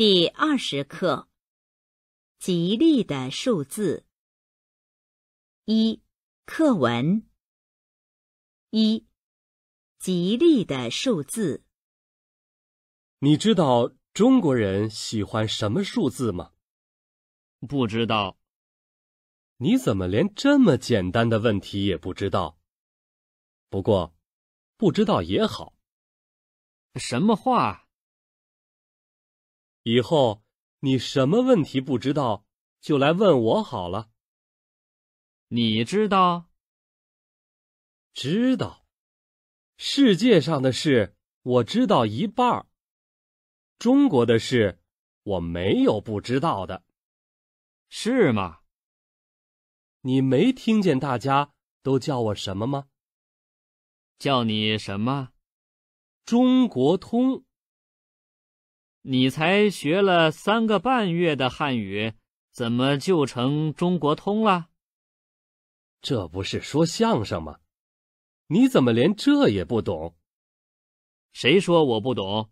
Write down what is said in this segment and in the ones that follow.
第二十课，吉利的数字。一课文。一吉利的数字。你知道中国人喜欢什么数字吗？不知道。你怎么连这么简单的问题也不知道？不过，不知道也好。什么话？以后你什么问题不知道，就来问我好了。你知道？知道，世界上的事我知道一半儿，中国的事我没有不知道的，是吗？你没听见大家都叫我什么吗？叫你什么？中国通。你才学了三个半月的汉语，怎么就成中国通了？这不是说相声吗？你怎么连这也不懂？谁说我不懂？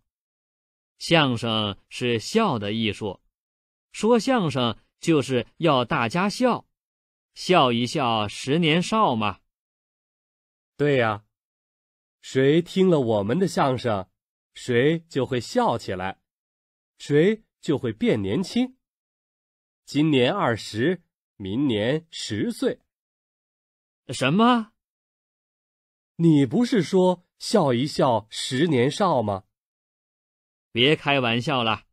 相声是笑的艺术，说相声就是要大家笑，笑一笑十年少嘛。对呀，谁听了我们的相声，谁就会笑起来。谁就会变年轻。今年二十，明年十岁。什么？你不是说笑一笑十年少吗？别开玩笑了，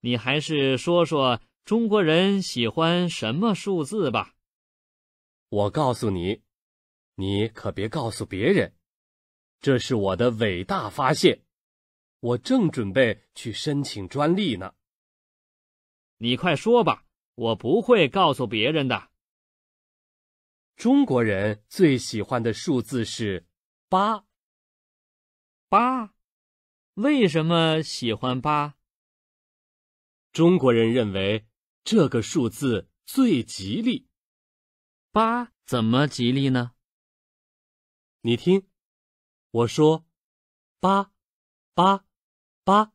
你还是说说中国人喜欢什么数字吧。我告诉你，你可别告诉别人，这是我的伟大发现。我正准备去申请专利呢。你快说吧，我不会告诉别人的。中国人最喜欢的数字是八。八，为什么喜欢八？中国人认为这个数字最吉利。八怎么吉利呢？你听，我说，八，八。八，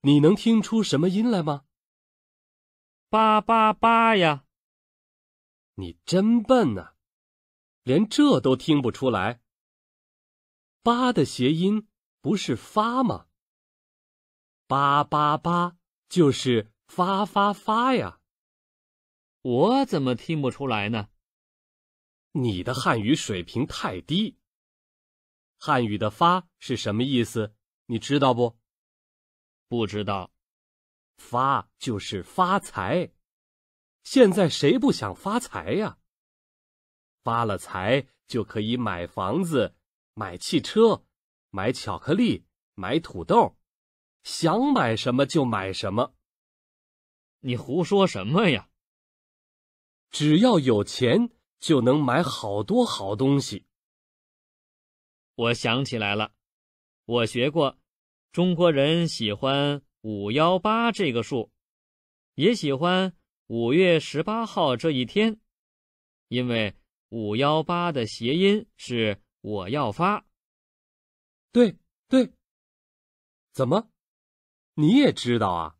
你能听出什么音来吗？八八八呀！你真笨呐，连这都听不出来。八的谐音不是发吗？八八八就是发发发呀。我怎么听不出来呢？你的汉语水平太低。汉语的“发”是什么意思？你知道不？不知道，发就是发财。现在谁不想发财呀？发了财就可以买房子、买汽车、买巧克力、买土豆，想买什么就买什么。你胡说什么呀？只要有钱就能买好多好东西。我想起来了，我学过。中国人喜欢五幺八这个数，也喜欢五月十八号这一天，因为五幺八的谐音是我要发。对对，怎么，你也知道啊？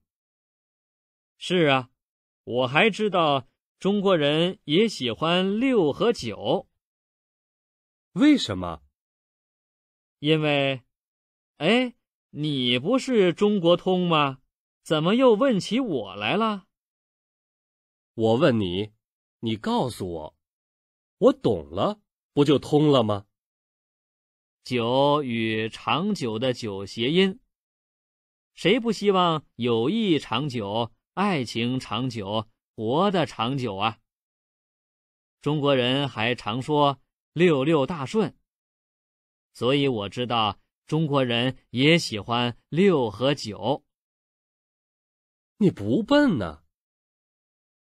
是啊，我还知道中国人也喜欢六和九。为什么？因为，哎。你不是中国通吗？怎么又问起我来了？我问你，你告诉我，我懂了，不就通了吗？“久”与“长久”的“久”谐音。谁不希望友谊长久、爱情长久、活得长久啊？中国人还常说“六六大顺”，所以我知道。中国人也喜欢六和九。你不笨呢，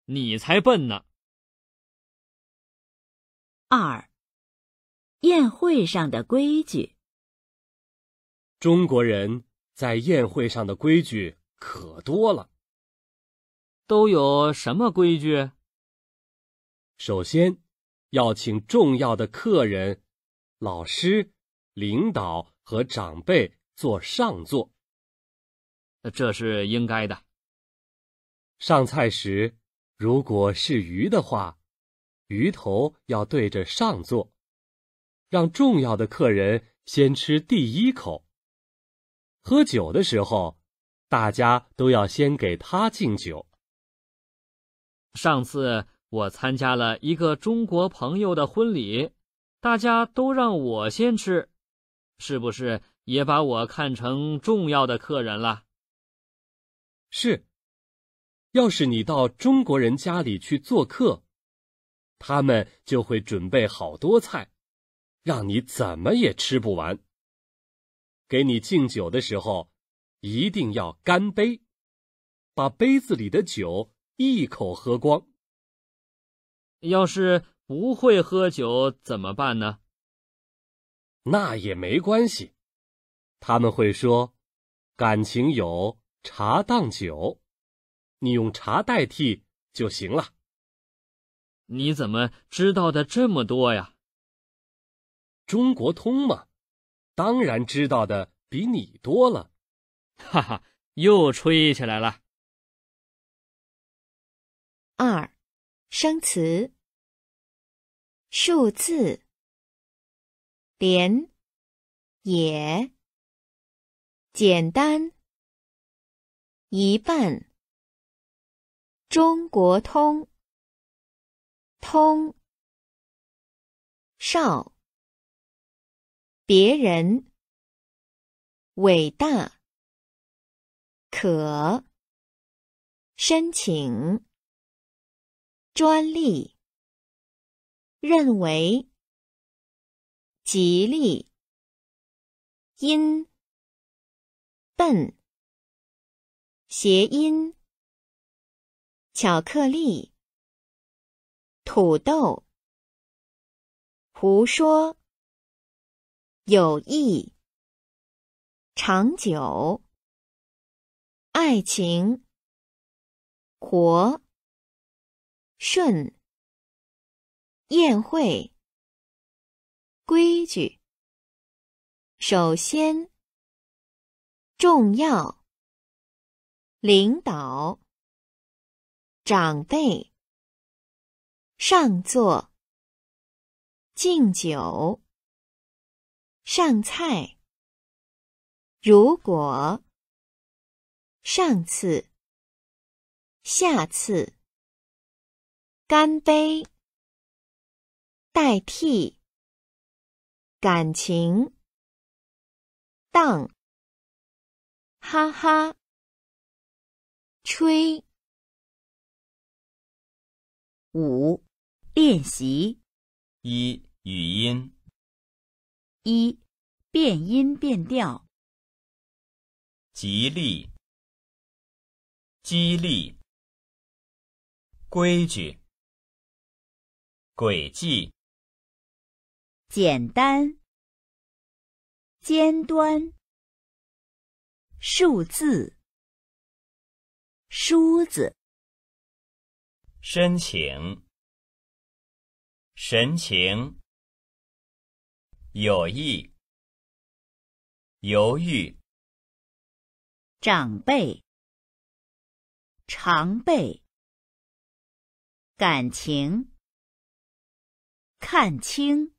你才笨呢。二，宴会上的规矩。中国人在宴会上的规矩可多了，都有什么规矩？首先，要请重要的客人，老师。领导和长辈坐上座，这是应该的。上菜时，如果是鱼的话，鱼头要对着上座，让重要的客人先吃第一口。喝酒的时候，大家都要先给他敬酒。上次我参加了一个中国朋友的婚礼，大家都让我先吃。是不是也把我看成重要的客人了？是，要是你到中国人家里去做客，他们就会准备好多菜，让你怎么也吃不完。给你敬酒的时候，一定要干杯，把杯子里的酒一口喝光。要是不会喝酒怎么办呢？那也没关系，他们会说，感情有茶当酒，你用茶代替就行了。你怎么知道的这么多呀？中国通嘛，当然知道的比你多了，哈哈，又吹起来了。二，生词，数字。连也简单一半，中国通通少别人伟大，可申请专利，认为。吉利，音笨，谐音巧克力，土豆，胡说，友谊，长久，爱情，活，顺，宴会。规矩，首先重要。领导、长辈上座，敬酒、上菜。如果上次、下次，干杯，代替。感情荡，哈哈，吹五练习一语音一变音变调，激励激励规矩轨迹。简单，尖端，数字，梳子，申请，神情，有意，犹豫，长辈，常备，感情，看清。